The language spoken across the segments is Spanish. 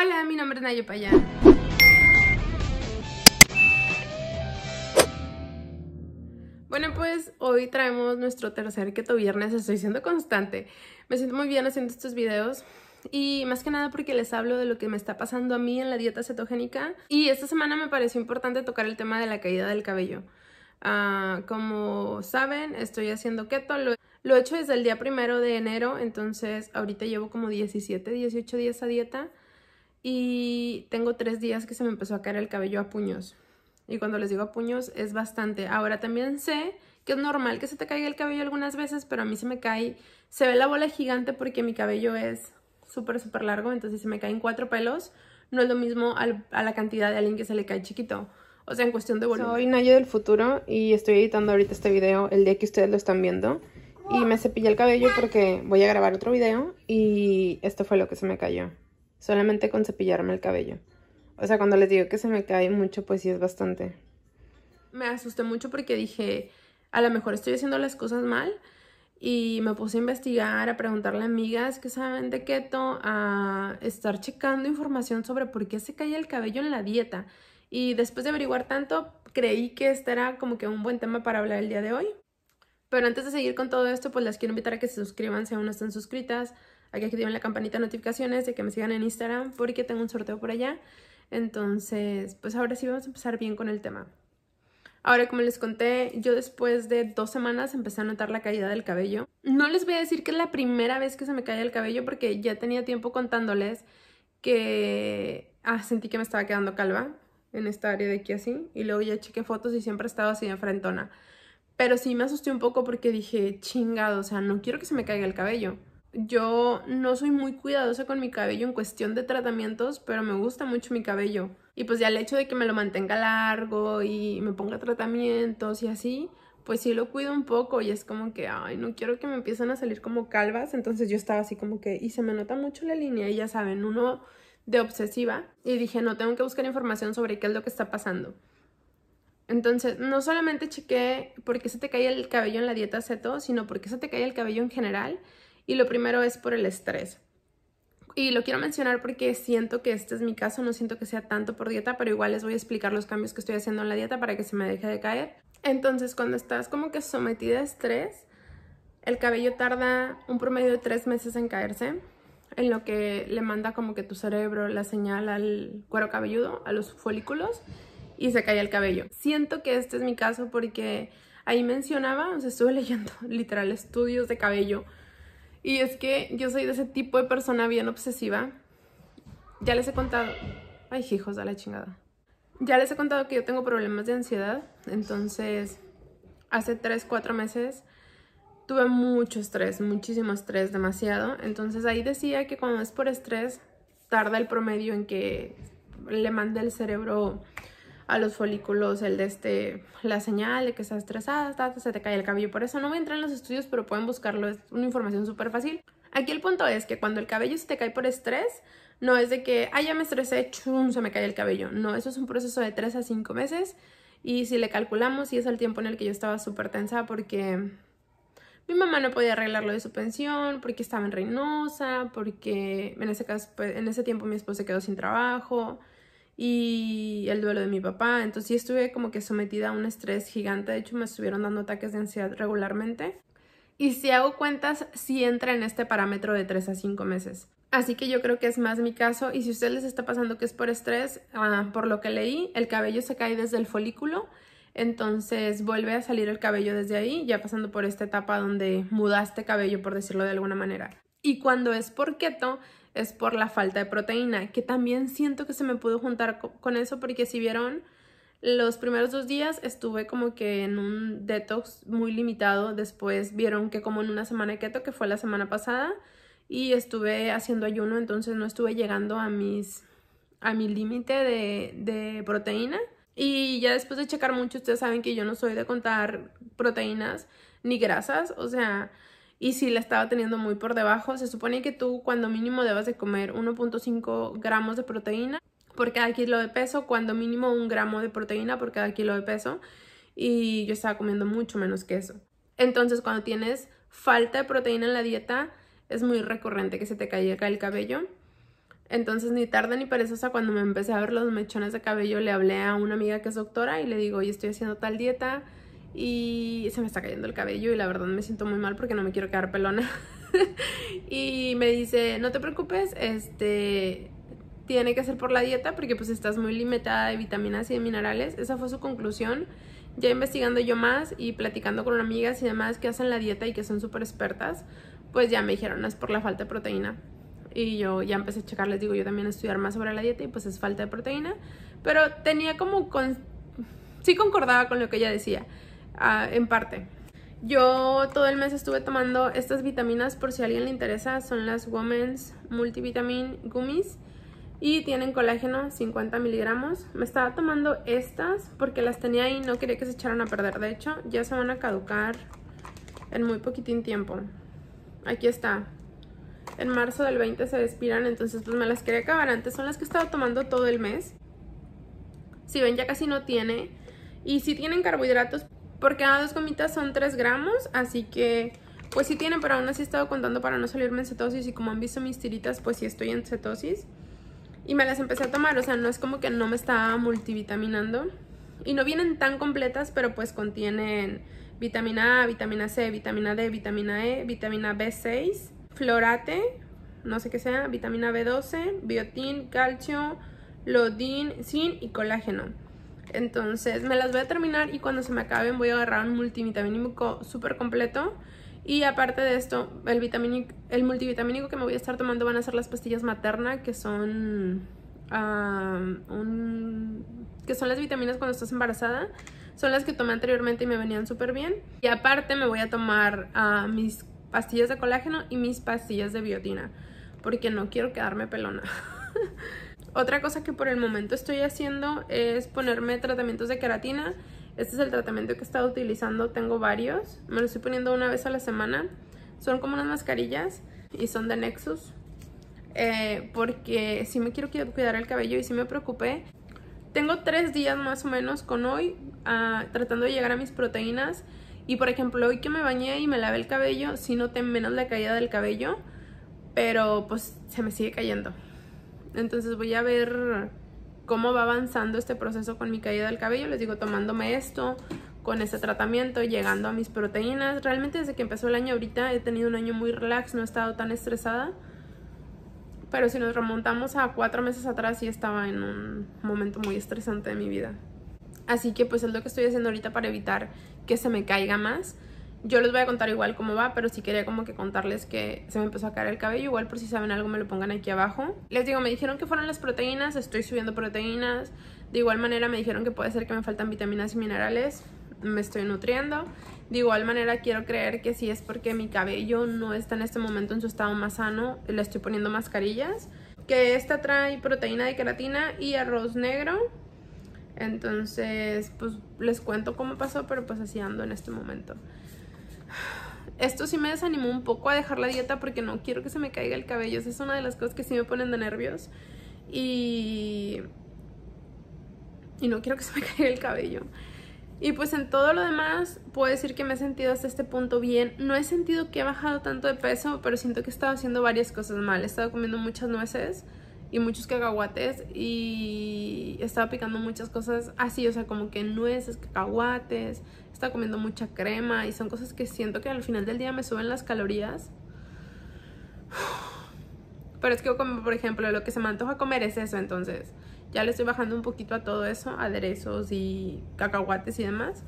Hola, mi nombre es Nayo Payán. Bueno, pues hoy traemos nuestro tercer keto viernes, estoy siendo constante. Me siento muy bien haciendo estos videos y más que nada porque les hablo de lo que me está pasando a mí en la dieta cetogénica. Y esta semana me pareció importante tocar el tema de la caída del cabello. Ah, como saben, estoy haciendo keto, lo, lo he hecho desde el día primero de enero, entonces ahorita llevo como 17, 18 días a dieta y tengo tres días que se me empezó a caer el cabello a puños. Y cuando les digo a puños es bastante. Ahora también sé que es normal que se te caiga el cabello algunas veces, pero a mí se me cae, se ve la bola gigante porque mi cabello es súper, súper largo, entonces se me caen cuatro pelos. No es lo mismo a la cantidad de alguien que se le cae chiquito. O sea, en cuestión de volumen. Soy Nayo del futuro y estoy editando ahorita este video el día que ustedes lo están viendo. Y me cepillé el cabello porque voy a grabar otro video y esto fue lo que se me cayó solamente con cepillarme el cabello. O sea, cuando les digo que se me cae mucho, pues sí es bastante. Me asusté mucho porque dije, a lo mejor estoy haciendo las cosas mal. Y me puse a investigar, a preguntarle a amigas que saben de keto, a estar checando información sobre por qué se cae el cabello en la dieta. Y después de averiguar tanto, creí que este era como que un buen tema para hablar el día de hoy. Pero antes de seguir con todo esto, pues las quiero invitar a que se suscriban si aún no están suscritas, Aquí activen la campanita de notificaciones, de que me sigan en Instagram, porque tengo un sorteo por allá. Entonces, pues ahora sí vamos a empezar bien con el tema. Ahora, como les conté, yo después de dos semanas empecé a notar la caída del cabello. No les voy a decir que es la primera vez que se me cae el cabello porque ya tenía tiempo contándoles que ah, sentí que me estaba quedando calva en esta área de aquí así. Y luego ya chequé fotos y siempre he estado así de enfrentona Pero sí me asusté un poco porque dije, chingado, o sea, no quiero que se me caiga el cabello yo no soy muy cuidadosa con mi cabello en cuestión de tratamientos, pero me gusta mucho mi cabello. Y pues ya el hecho de que me lo mantenga largo y me ponga tratamientos y así, pues sí lo cuido un poco y es como que, ay, no quiero que me empiecen a salir como calvas. Entonces yo estaba así como que, y se me nota mucho la línea y ya saben, uno de obsesiva. Y dije, no, tengo que buscar información sobre qué es lo que está pasando. Entonces, no solamente chequé por qué se te cae el cabello en la dieta seto, sino por qué se te cae el cabello en general y lo primero es por el estrés. Y lo quiero mencionar porque siento que este es mi caso, no siento que sea tanto por dieta, pero igual les voy a explicar los cambios que estoy haciendo en la dieta para que se me deje de caer. Entonces, cuando estás como que sometida a estrés, el cabello tarda un promedio de tres meses en caerse, en lo que le manda como que tu cerebro la señal al cuero cabelludo, a los folículos, y se cae el cabello. Siento que este es mi caso porque ahí mencionaba, o sea, estuve leyendo literal estudios de cabello y es que yo soy de ese tipo de persona bien obsesiva. Ya les he contado... Ay, hijos, da la chingada. Ya les he contado que yo tengo problemas de ansiedad. Entonces, hace 3, 4 meses tuve mucho estrés, muchísimo estrés, demasiado. Entonces ahí decía que cuando es por estrés, tarda el promedio en que le mande el cerebro a los folículos el de este, la señal de que estás estresada, hasta se te cae el cabello. Por eso no voy a entrar en los estudios, pero pueden buscarlo, es una información súper fácil. Aquí el punto es que cuando el cabello se te cae por estrés, no es de que, ah, ya me estresé, chum, se me cae el cabello. No, eso es un proceso de 3 a 5 meses. Y si le calculamos, si es el tiempo en el que yo estaba súper tensa porque mi mamá no podía arreglarlo de su pensión, porque estaba en Reynosa, porque en ese pues, en ese tiempo mi esposo se quedó sin trabajo y el duelo de mi papá. Entonces sí estuve como que sometida a un estrés gigante. De hecho, me estuvieron dando ataques de ansiedad regularmente. Y si hago cuentas, sí entra en este parámetro de 3 a 5 meses. Así que yo creo que es más mi caso. Y si a ustedes les está pasando que es por estrés, ah, por lo que leí, el cabello se cae desde el folículo. Entonces vuelve a salir el cabello desde ahí, ya pasando por esta etapa donde mudaste cabello, por decirlo de alguna manera. Y cuando es por keto, es por la falta de proteína, que también siento que se me pudo juntar con eso porque si vieron, los primeros dos días estuve como que en un detox muy limitado, después vieron que como en una semana de keto, que fue la semana pasada, y estuve haciendo ayuno, entonces no estuve llegando a mis a mi límite de, de proteína. Y ya después de checar mucho, ustedes saben que yo no soy de contar proteínas ni grasas, o sea, y si la estaba teniendo muy por debajo. Se supone que tú cuando mínimo debas de comer 1.5 gramos de proteína porque cada kilo de peso, cuando mínimo un gramo de proteína por cada kilo de peso y yo estaba comiendo mucho menos que eso. Entonces cuando tienes falta de proteína en la dieta es muy recurrente que se te caiga el cabello. Entonces ni tarde ni perezosa cuando me empecé a ver los mechones de cabello le hablé a una amiga que es doctora y le digo, yo estoy haciendo tal dieta, y se me está cayendo el cabello y la verdad me siento muy mal porque no me quiero quedar pelona. y me dice, no te preocupes, este tiene que ser por la dieta porque pues estás muy limitada de vitaminas y de minerales. Esa fue su conclusión. Ya investigando yo más y platicando con amigas y demás que hacen la dieta y que son súper expertas, pues ya me dijeron, es por la falta de proteína. Y yo ya empecé a checar, les digo, yo también a estudiar más sobre la dieta y pues es falta de proteína. Pero tenía como... Sí concordaba con lo que ella decía Ah, en parte. Yo todo el mes estuve tomando estas vitaminas por si a alguien le interesa. Son las Women's Multivitamin Gummies y tienen colágeno 50 miligramos. Me estaba tomando estas porque las tenía ahí y no quería que se echaran a perder. De hecho, ya se van a caducar en muy poquitín tiempo. Aquí está. En marzo del 20 se despiran entonces pues me las quería acabar antes. Son las que he estado tomando todo el mes. Si ven, ya casi no tiene. Y si tienen carbohidratos, porque cada dos gomitas son 3 gramos, así que pues sí tienen pero aún así he estado contando para no salirme en cetosis y como han visto mis tiritas, pues sí estoy en cetosis. Y me las empecé a tomar, o sea, no es como que no me estaba multivitaminando. Y no vienen tan completas, pero pues contienen vitamina A, vitamina C, vitamina D, vitamina E, vitamina B6, florate, no sé qué sea, vitamina B12, biotín, calcio, lodín, zinc y colágeno. Entonces me las voy a terminar y cuando se me acaben voy a agarrar un multivitamínico súper completo. Y aparte de esto, el, el multivitamínico que me voy a estar tomando van a ser las pastillas materna, que son, que son las vitaminas cuando estás embarazada. Son las que tomé anteriormente y me venían súper bien. Y aparte me voy a tomar ah, mis pastillas de colágeno y mis pastillas de biotina, porque no quiero quedarme pelona. Otra cosa que por el momento estoy haciendo es ponerme tratamientos de queratina. Este es el tratamiento que he estado utilizando, tengo varios. Me lo estoy poniendo una vez a la semana. Son como unas mascarillas y son de Nexus. Eh, porque si me quiero cuidar el cabello y si me preocupé. Tengo tres días más o menos con hoy ah, tratando de llegar a mis proteínas. Y por ejemplo, hoy que me bañé y me lavé el cabello, sí noté menos la caída del cabello. Pero pues se me sigue cayendo. Entonces voy a ver cómo va avanzando este proceso con mi caída del cabello. Les digo, tomándome esto, con este tratamiento, llegando a mis proteínas. Realmente desde que empezó el año ahorita he tenido un año muy relax, no he estado tan estresada. Pero si nos remontamos a cuatro meses atrás sí estaba en un momento muy estresante de mi vida. Así que pues es lo que estoy haciendo ahorita para evitar que se me caiga más. Yo les voy a contar igual cómo va, pero sí quería como que contarles que se me empezó a caer el cabello. Igual por si saben algo me lo pongan aquí abajo. Les digo, me dijeron que fueron las proteínas, estoy subiendo proteínas. De igual manera me dijeron que puede ser que me faltan vitaminas y minerales. Me estoy nutriendo. De igual manera quiero creer que si es porque mi cabello no está en este momento en su estado más sano. Le estoy poniendo mascarillas. Que esta trae proteína de queratina y arroz negro. Entonces, pues les cuento cómo pasó, pero pues así ando en este momento. Esto sí me desanimó un poco a dejar la dieta porque no quiero que se me caiga el cabello. Esa es una de las cosas que sí me ponen de nervios. Y... Y no quiero que se me caiga el cabello. Y pues en todo lo demás puedo decir que me he sentido hasta este punto bien. No he sentido que he bajado tanto de peso, pero siento que he estado haciendo varias cosas mal. He estado comiendo muchas nueces y muchos cacahuates y estaba picando muchas cosas así, o sea, como que nueces, cacahuates, estaba comiendo mucha crema y son cosas que siento que al final del día me suben las calorías. Pero es que por ejemplo lo que se me antoja comer es eso, entonces ya le estoy bajando un poquito a todo eso, aderezos y cacahuates y demás.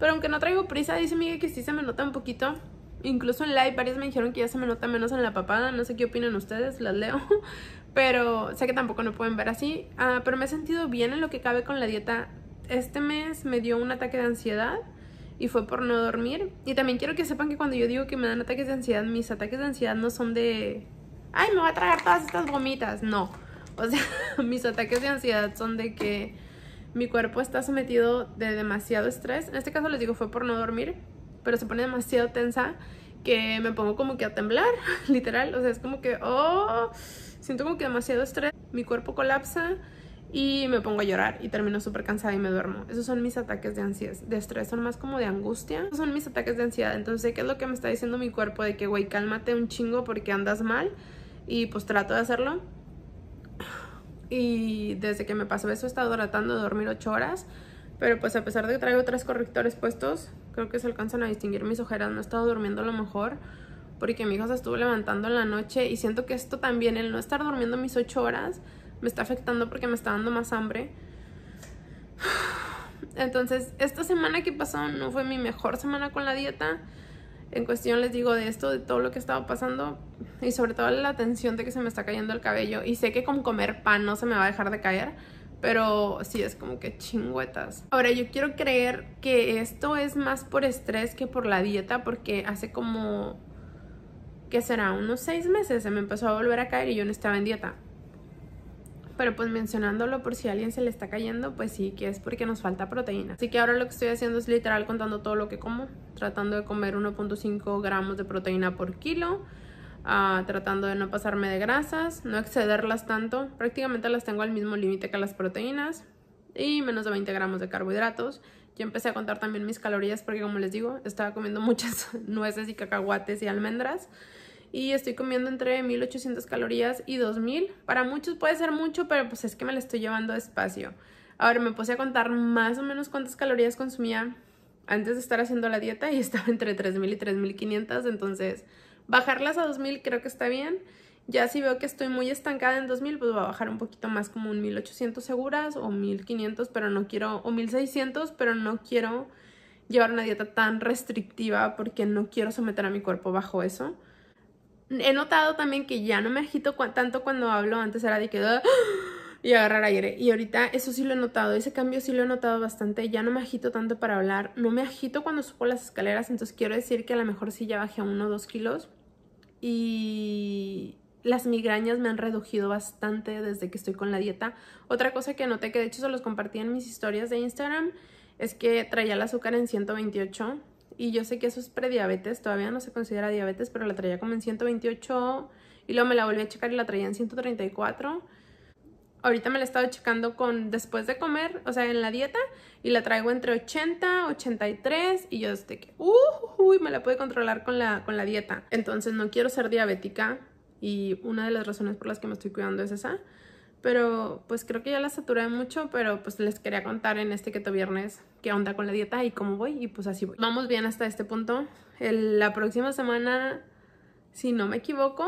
Pero aunque no traigo prisa, dice Miguel que sí se me nota un poquito. Incluso en live varias me dijeron que ya se me nota menos en la papada. No sé qué opinan ustedes, las leo. Pero sé que tampoco no pueden ver así. Ah, pero me he sentido bien en lo que cabe con la dieta. Este mes me dio un ataque de ansiedad y fue por no dormir. Y también quiero que sepan que cuando yo digo que me dan ataques de ansiedad, mis ataques de ansiedad no son de... ¡Ay, me voy a tragar todas estas gomitas! No. O sea, mis ataques de ansiedad son de que mi cuerpo está sometido de demasiado estrés. En este caso les digo fue por no dormir pero se pone demasiado tensa que me pongo como que a temblar, literal. O sea, es como que, oh, siento como que demasiado estrés. Mi cuerpo colapsa y me pongo a llorar y termino súper cansada y me duermo. Esos son mis ataques de ansiedad, de estrés, son más como de angustia. Esos son mis ataques de ansiedad. Entonces, ¿qué es lo que me está diciendo mi cuerpo? De que, güey, cálmate un chingo porque andas mal y pues trato de hacerlo. Y desde que me pasó eso he estado tratando de dormir ocho horas, pero pues a pesar de que traigo tres correctores puestos, creo que se alcanzan a distinguir mis ojeras, no he estado durmiendo a lo mejor porque mi hijo se estuvo levantando en la noche y siento que esto también, el no estar durmiendo mis ocho horas, me está afectando porque me está dando más hambre. Entonces, esta semana que pasó no fue mi mejor semana con la dieta. En cuestión les digo de esto, de todo lo que estaba pasando y sobre todo la tensión de que se me está cayendo el cabello. Y sé que con comer pan no se me va a dejar de caer pero sí es como que chingüetas. Ahora yo quiero creer que esto es más por estrés que por la dieta porque hace como que será unos seis meses se me empezó a volver a caer y yo no estaba en dieta. Pero pues mencionándolo por si a alguien se le está cayendo, pues sí, que es porque nos falta proteína. Así que ahora lo que estoy haciendo es literal contando todo lo que como, tratando de comer 1.5 gramos de proteína por kilo Ah, tratando de no pasarme de grasas, no excederlas tanto. Prácticamente las tengo al mismo límite que las proteínas y menos de 20 gramos de carbohidratos. Yo empecé a contar también mis calorías porque como les digo, estaba comiendo muchas nueces y cacahuates y almendras. Y estoy comiendo entre 1800 calorías y 2000. Para muchos puede ser mucho, pero pues es que me la estoy llevando despacio. Ahora me puse a contar más o menos cuántas calorías consumía antes de estar haciendo la dieta y estaba entre 3000 y 3500. Entonces, Bajarlas a 2000 creo que está bien. Ya si veo que estoy muy estancada en 2000, pues voy a bajar un poquito más como un 1800 seguras o 1500, pero no quiero, o 1600, pero no quiero llevar una dieta tan restrictiva porque no quiero someter a mi cuerpo bajo eso. He notado también que ya no me agito tanto cuando hablo, antes era de que... Ah, y agarrar aire. Y ahorita eso sí lo he notado, ese cambio sí lo he notado bastante. Ya no me agito tanto para hablar, no me agito cuando subo las escaleras, entonces quiero decir que a lo mejor sí ya bajé a 1 o 2 kilos y las migrañas me han reducido bastante desde que estoy con la dieta. Otra cosa que noté, que de hecho se los compartí en mis historias de Instagram, es que traía el azúcar en 128 y yo sé que eso es prediabetes, todavía no se considera diabetes, pero la traía como en 128 y luego me la volví a checar y la traía en 134 ahorita me la he estado checando con después de comer, o sea, en la dieta, y la traigo entre 80, 83, y yo estoy que, uuuh, uy, me la pude controlar con la, con la dieta. Entonces no quiero ser diabética, y una de las razones por las que me estoy cuidando es esa. Pero pues creo que ya la saturé mucho, pero pues les quería contar en este keto viernes qué onda con la dieta y cómo voy, y pues así voy. Vamos bien hasta este punto. la próxima semana, si no me equivoco,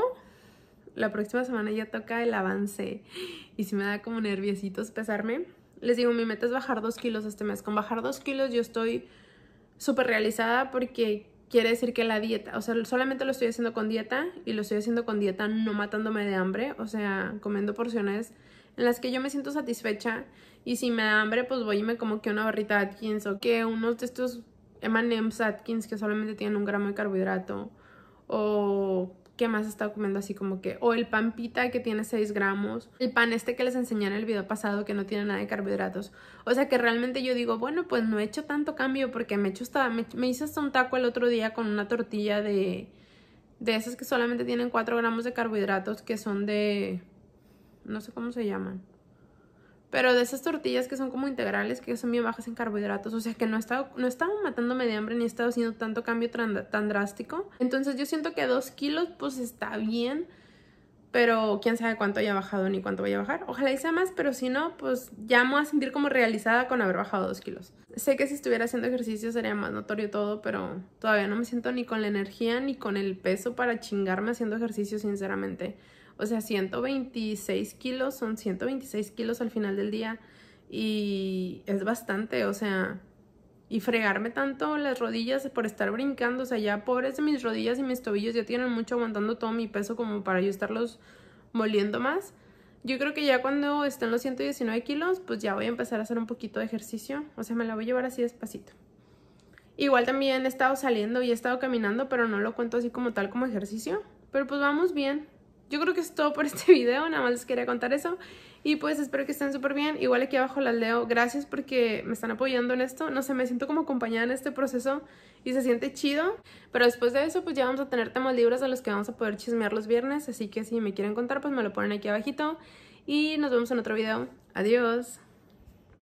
la próxima semana ya toca el avance y si me da como nerviositos pesarme. Les digo, mi meta es bajar dos kilos este mes. Con bajar dos kilos yo estoy súper realizada porque quiere decir que la dieta, o sea, solamente lo estoy haciendo con dieta y lo estoy haciendo con dieta no matándome de hambre, o sea, comiendo porciones en las que yo me siento satisfecha y si me da hambre pues voy y me como que una barrita Atkins o que unos de estos M&M's Atkins que solamente tienen un gramo de carbohidrato o ¿Qué más está comiendo así como que? O el pan pita que tiene 6 gramos. El pan este que les enseñé en el video pasado que no tiene nada de carbohidratos. O sea que realmente yo digo, bueno, pues no he hecho tanto cambio porque me, he hecho hasta, me, hice hasta un taco el otro día con una tortilla de... De esas que solamente tienen 4 gramos de carbohidratos que son de... No sé cómo se llaman pero de esas tortillas que son como integrales, que son bien bajas en carbohidratos, o sea que no he no estaba matándome de hambre ni he estado haciendo tanto cambio tan, drástico. Entonces yo siento que dos kilos pues está bien, pero quién sabe cuánto haya bajado ni cuánto vaya a bajar. Ojalá y sea más, pero si no, pues ya me voy a sentir como realizada con haber bajado dos kilos. Sé que si estuviera haciendo ejercicio sería más notorio todo, pero todavía no me siento ni con la energía ni con el peso para chingarme haciendo ejercicio, sinceramente. O sea, 126 kilos, son 126 kilos al final del día y es bastante, o sea, y fregarme tanto las rodillas por estar brincando, o sea, ya pobres de mis rodillas y mis tobillos ya tienen mucho aguantando todo mi peso como para yo estarlos moliendo más. Yo creo que ya cuando estén los 119 kilos, pues ya voy a empezar a hacer un poquito de ejercicio, o sea, me la voy a llevar así despacito. Igual también he estado saliendo y he estado caminando, pero no lo cuento así como tal como ejercicio, pero pues vamos bien, yo creo que es todo por este video, nada más les quería contar eso. Y pues espero que estén súper bien. Igual aquí abajo las leo. Gracias porque me están apoyando en esto. No sé, me siento como acompañada en este proceso y se siente chido. Pero después de eso, pues ya vamos a tener temas libres a los que vamos a poder chismear los viernes. Así que si me quieren contar, pues me lo ponen aquí abajito. Y nos vemos en otro video. Adiós.